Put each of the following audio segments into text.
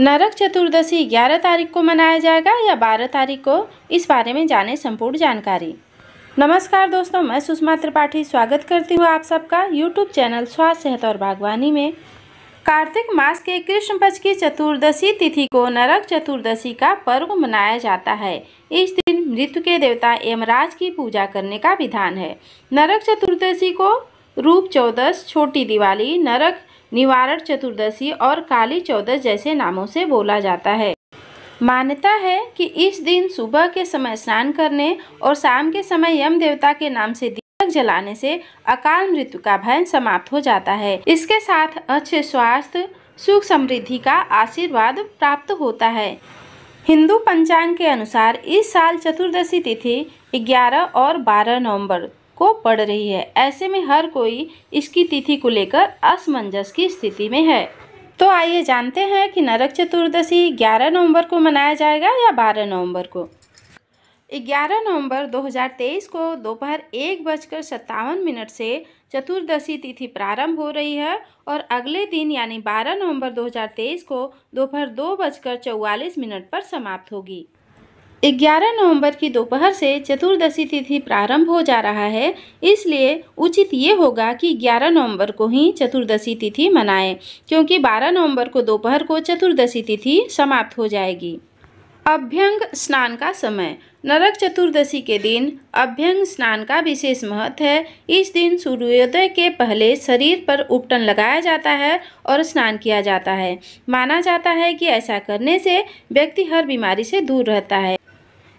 नरक चतुर्दशी 11 तारीख को मनाया जाएगा या 12 तारीख को इस बारे में जाने संपूर्ण जानकारी नमस्कार दोस्तों मैं सुषमा त्रिपाठी स्वागत करती हूँ आप सबका यूट्यूब चैनल स्वास्थ्य सेहत और बागवानी में कार्तिक मास के कृष्ण पक्ष की चतुर्दशी तिथि को नरक चतुर्दशी का पर्व मनाया जाता है इस दिन मृत्यु के देवता यमराज की पूजा करने का विधान है नरक चतुर्दशी को रूप चौदस छोटी दिवाली नरक निवारण चतुर्दशी और काली चौदस जैसे नामों से बोला जाता है मान्यता है कि इस दिन सुबह के समय स्नान करने और शाम के समय यम देवता के नाम से दीपक जलाने से अकाल मृत्यु का भय समाप्त हो जाता है इसके साथ अच्छे स्वास्थ्य सुख समृद्धि का आशीर्वाद प्राप्त होता है हिंदू पंचांग के अनुसार इस साल चतुर्दशी तिथि 11 और 12 नवंबर को पड़ रही है ऐसे में हर कोई इसकी तिथि को लेकर असमंजस की स्थिति में है तो आइए जानते हैं कि नरक चतुर्दशी 11 नवंबर को मनाया जाएगा या 12 नवंबर को 11 नवंबर 2023 को दोपहर एक बजकर सत्तावन मिनट से चतुर्दशी तिथि प्रारंभ हो रही है और अगले दिन यानी 12 नवंबर 2023 को दोपहर दो बजकर चौवालीस मिनट पर समाप्त होगी ग्यारह नवंबर की दोपहर से चतुर्दशी तिथि प्रारंभ हो जा रहा है इसलिए उचित ये होगा कि ग्यारह नवंबर को ही चतुर्दशी तिथि मनाएं क्योंकि बारह नवंबर को दोपहर को चतुर्दशी तिथि समाप्त हो जाएगी अभ्यंग स्नान का समय नरक चतुर्दशी के दिन अभ्यंग स्नान का विशेष महत्व है इस दिन सूर्योदय के पहले शरीर पर उपटन लगाया जाता है और स्नान किया जाता है माना जाता है कि ऐसा करने से व्यक्ति हर बीमारी से दूर रहता है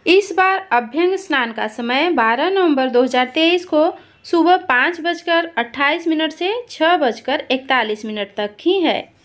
इस बार अभ्यंग स्नान का समय 12 नवंबर 2023 को सुबह पाँच बजकर अट्ठाईस मिनट से छः बजकर इकतालीस मिनट तक ही है